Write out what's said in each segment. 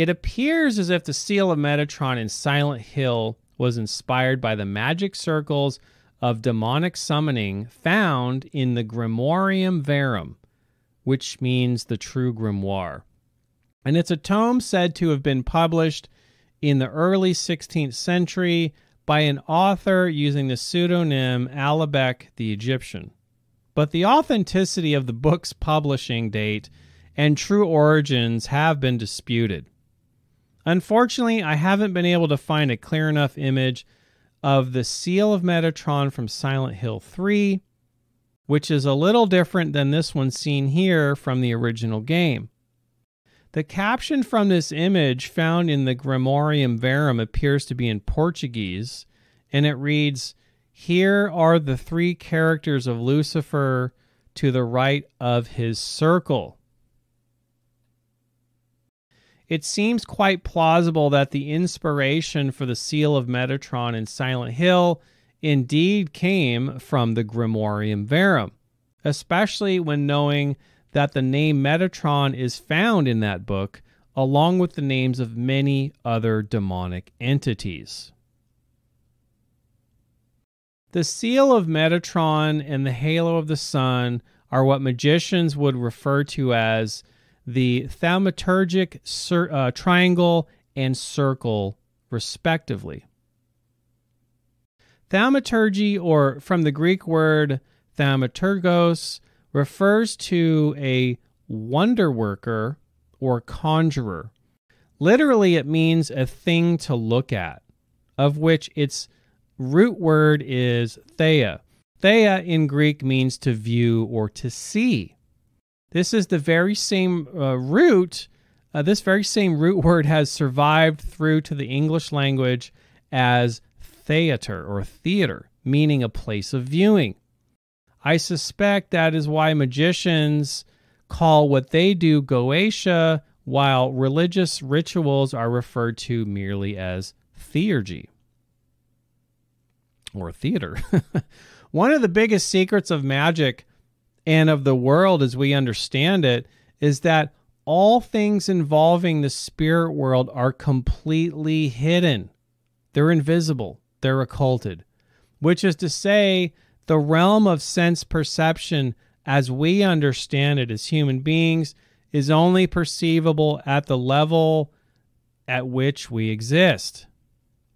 It appears as if the seal of Metatron in Silent Hill was inspired by the magic circles of demonic summoning found in the Grimorium Verum, which means the true grimoire. And it's a tome said to have been published in the early 16th century by an author using the pseudonym Alebek the Egyptian. But the authenticity of the book's publishing date and true origins have been disputed. Unfortunately, I haven't been able to find a clear enough image of the Seal of Metatron from Silent Hill 3, which is a little different than this one seen here from the original game. The caption from this image found in the Grimorium Verum appears to be in Portuguese, and it reads, Here are the three characters of Lucifer to the right of his circle it seems quite plausible that the inspiration for the Seal of Metatron in Silent Hill indeed came from the Grimorium Verum, especially when knowing that the name Metatron is found in that book along with the names of many other demonic entities. The Seal of Metatron and the Halo of the Sun are what magicians would refer to as the thaumaturgic cir- uh, triangle and circle, respectively. Thaumaturgy, or from the Greek word thaumaturgos, refers to a wonder worker or conjurer. Literally, it means a thing to look at, of which its root word is thea. Thea in Greek means to view or to see. This is the very same uh, root. Uh, this very same root word has survived through to the English language as theater or theater, meaning a place of viewing. I suspect that is why magicians call what they do Goetia, while religious rituals are referred to merely as theurgy or theater. One of the biggest secrets of magic and of the world as we understand it is that all things involving the spirit world are completely hidden. They're invisible, they're occulted, which is to say, the realm of sense perception as we understand it as human beings is only perceivable at the level at which we exist.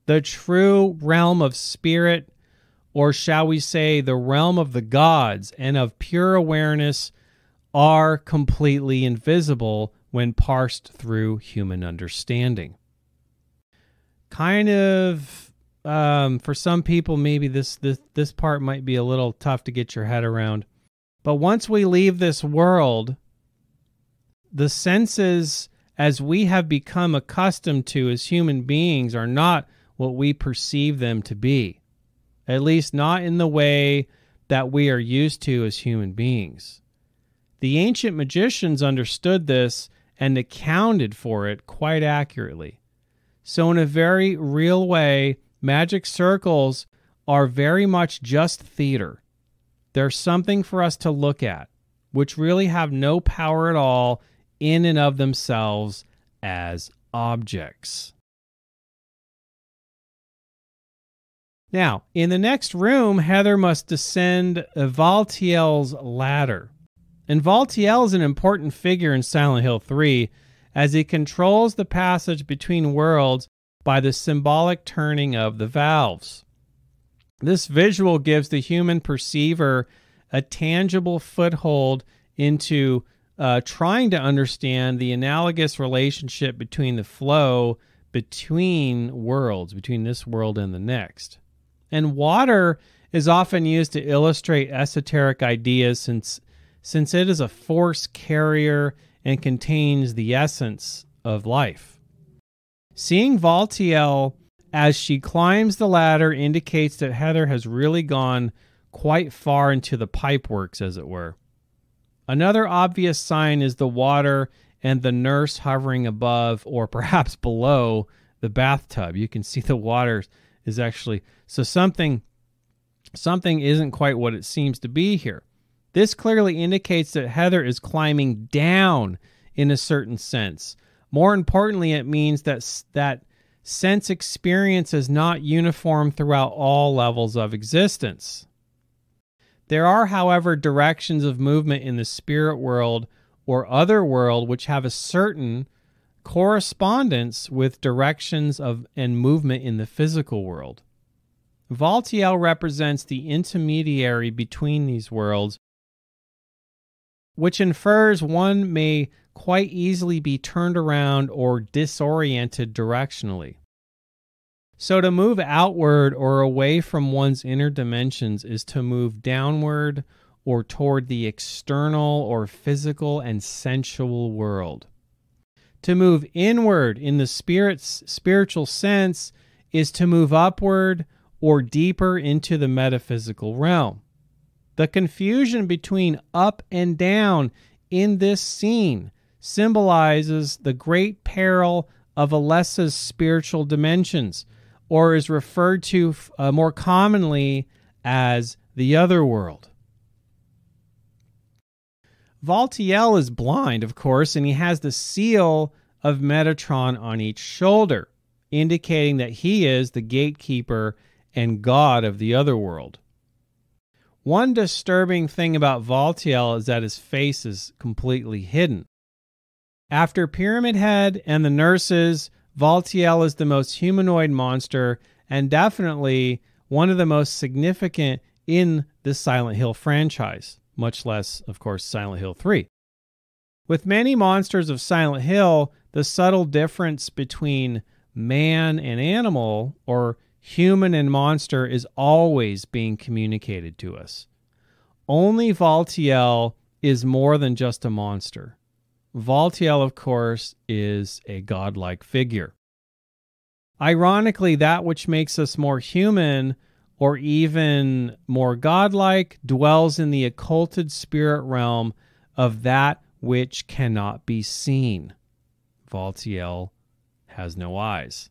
The true realm of spirit or shall we say the realm of the gods and of pure awareness are completely invisible when parsed through human understanding. Kind of um, for some people, maybe this, this this part might be a little tough to get your head around. But once we leave this world, the senses as we have become accustomed to as human beings are not what we perceive them to be at least not in the way that we are used to as human beings. The ancient magicians understood this and accounted for it quite accurately. So, in a very real way, magic circles are very much just theater. They're something for us to look at, which really have no power at all in and of themselves as objects. Now, in the next room, Heather must descend Valtiel's ladder. And Valtiel is an important figure in Silent Hill 3 as he controls the passage between worlds by the symbolic turning of the valves. This visual gives the human perceiver a tangible foothold into uh, trying to understand the analogous relationship between the flow between worlds, between this world and the next. And water is often used to illustrate esoteric ideas since since it is a force carrier and contains the essence of life. Seeing Valtiel as she climbs the ladder indicates that Heather has really gone quite far into the pipeworks, as it were. Another obvious sign is the water and the nurse hovering above or perhaps below the bathtub. You can see the water is actually so something something isn't quite what it seems to be here. This clearly indicates that Heather is climbing down in a certain sense. More importantly, it means that that sense experience is not uniform throughout all levels of existence. There are, however, directions of movement in the spirit world or other world which have a certain correspondence with directions of and movement in the physical world. Valtiel represents the intermediary between these worlds, which infers one may quite easily be turned around or disoriented directionally. So, to move outward or away from one's inner dimensions is to move downward or toward the external or physical and sensual world to move inward in the spirit's spiritual sense is to move upward or deeper into the metaphysical realm. The confusion between up and down in this scene symbolizes the great peril of Alessa's spiritual dimensions, or is referred to uh, more commonly as the other world. Valtiel is blind, of course, and he has the seal of Metatron on each shoulder, indicating that he is the gatekeeper and god of the other world. One disturbing thing about Valtiel is that his face is completely hidden. After Pyramid Head and the nurses, Valtiel is the most humanoid monster and definitely one of the most significant in the Silent Hill franchise much less, of course, Silent Hill 3. With many monsters of Silent Hill, the subtle difference between man and animal, or human and monster, is always being communicated to us. Only Valtiel is more than just a monster. Valtiel, of course, is a godlike figure. Ironically, that which makes us more human or even more godlike, dwells in the occulted spirit realm of that which cannot be seen. Valtiel has no eyes.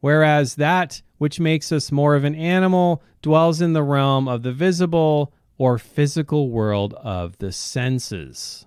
Whereas that which makes us more of an animal dwells in the realm of the visible or physical world of the senses.